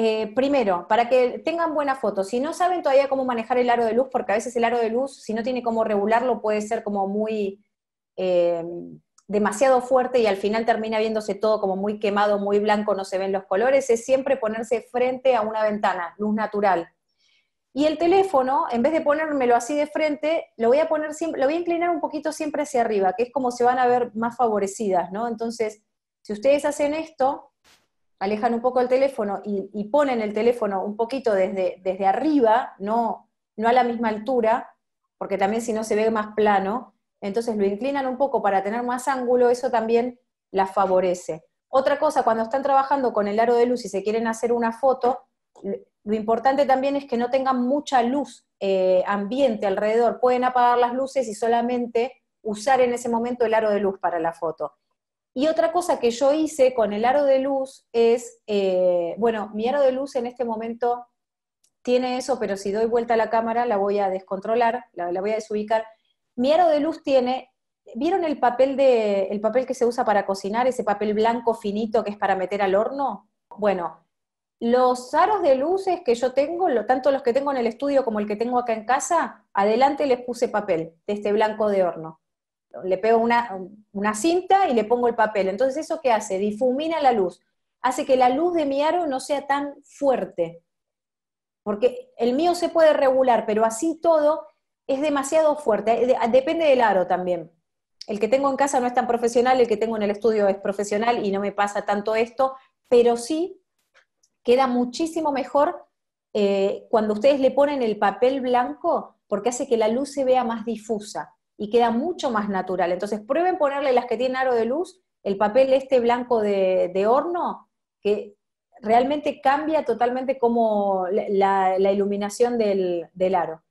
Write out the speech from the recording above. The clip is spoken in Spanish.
Eh, primero, para que tengan buena foto, si no saben todavía cómo manejar el aro de luz, porque a veces el aro de luz, si no tiene cómo regularlo, puede ser como muy eh, demasiado fuerte y al final termina viéndose todo como muy quemado, muy blanco, no se ven los colores, es siempre ponerse frente a una ventana, luz natural. Y el teléfono, en vez de ponérmelo así de frente, lo voy a poner siempre, lo voy a inclinar un poquito siempre hacia arriba, que es como se van a ver más favorecidas, ¿no? Entonces, si ustedes hacen esto, alejan un poco el teléfono y, ponen el teléfono un poquito desde, desde arriba, no, a la misma altura, porque también si no se ve más plano, entonces lo inclinan un poco para tener más ángulo, eso también la favorece. Otra cosa, cuando están trabajando con el aro de luz y se quieren hacer una foto, lo importante también es que no tengan mucha luz eh, ambiente alrededor, pueden apagar las luces y solamente usar en ese momento el aro de luz para la foto. Y otra cosa que yo hice con el aro de luz es, eh, bueno, mi aro de luz en este momento tiene eso, pero si doy vuelta a la cámara la voy a descontrolar, la, voy a desubicar. Mi aro de luz tiene, ¿vieron el papel, de, el papel que se usa para cocinar, ese papel blanco finito que es para meter al horno? Bueno, los aros de luces que yo tengo, tanto los que tengo en el estudio como el que tengo acá en casa, adelante les puse papel de este blanco de horno le pego una, cinta y le pongo el papel. Entonces, ¿eso qué hace? Difumina la luz. Hace que la luz de mi aro no sea tan fuerte. Porque el mío se puede regular, pero así todo es demasiado fuerte. Depende del aro también. El que tengo en casa no es tan profesional, el que tengo en el estudio es profesional y no me pasa tanto esto, pero sí queda muchísimo mejor eh, cuando ustedes le ponen el papel blanco porque hace que la luz se vea más difusa y queda mucho más natural. Entonces prueben ponerle las que tienen aro de luz, el papel este blanco de, horno, que realmente cambia totalmente como la, iluminación del, del aro.